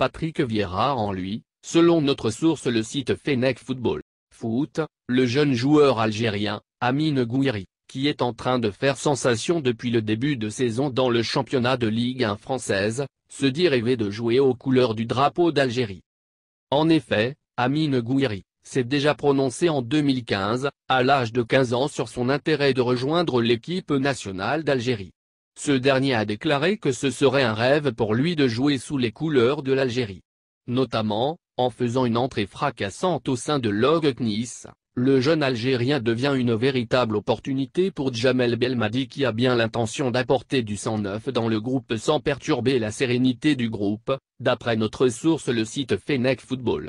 Patrick Vieira en lui, selon notre source le site Fennec Football. Foot, le jeune joueur algérien, Amine Gouiri, qui est en train de faire sensation depuis le début de saison dans le championnat de Ligue 1 française, se dit rêver de jouer aux couleurs du drapeau d'Algérie. En effet, Amine Gouiri, s'est déjà prononcé en 2015, à l'âge de 15 ans sur son intérêt de rejoindre l'équipe nationale d'Algérie. Ce dernier a déclaré que ce serait un rêve pour lui de jouer sous les couleurs de l'Algérie. Notamment, en faisant une entrée fracassante au sein de l'OG Nice, le jeune Algérien devient une véritable opportunité pour Djamel Belmadi qui a bien l'intention d'apporter du sang neuf dans le groupe sans perturber la sérénité du groupe, d'après notre source le site Fennec Football.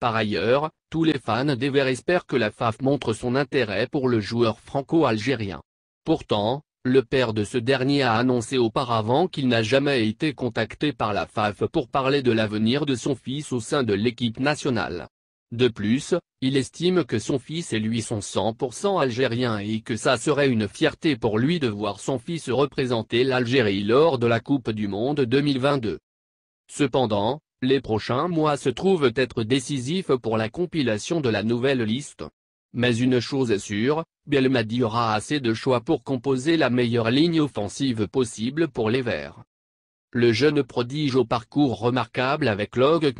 Par ailleurs, tous les fans des Verts espèrent que la FAF montre son intérêt pour le joueur franco-algérien. Pourtant, le père de ce dernier a annoncé auparavant qu'il n'a jamais été contacté par la FAF pour parler de l'avenir de son fils au sein de l'équipe nationale. De plus, il estime que son fils et lui sont 100% algériens et que ça serait une fierté pour lui de voir son fils représenter l'Algérie lors de la Coupe du Monde 2022. Cependant, les prochains mois se trouvent être décisifs pour la compilation de la nouvelle liste. Mais une chose est sûre, Belmadi aura assez de choix pour composer la meilleure ligne offensive possible pour les Verts. Le jeune prodige au parcours remarquable avec Log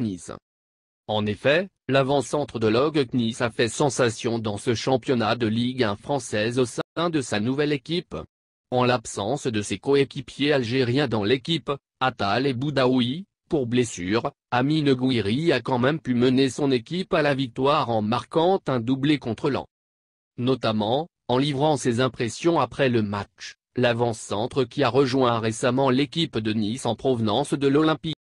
En effet, l'avant-centre de Log a fait sensation dans ce championnat de Ligue 1 française au sein de sa nouvelle équipe. En l'absence de ses coéquipiers algériens dans l'équipe, Atal et Boudaoui, pour blessure, Amine Gouiri a quand même pu mener son équipe à la victoire en marquant un doublé contre l'an. Notamment, en livrant ses impressions après le match, l'avant-centre qui a rejoint récemment l'équipe de Nice en provenance de l'Olympique.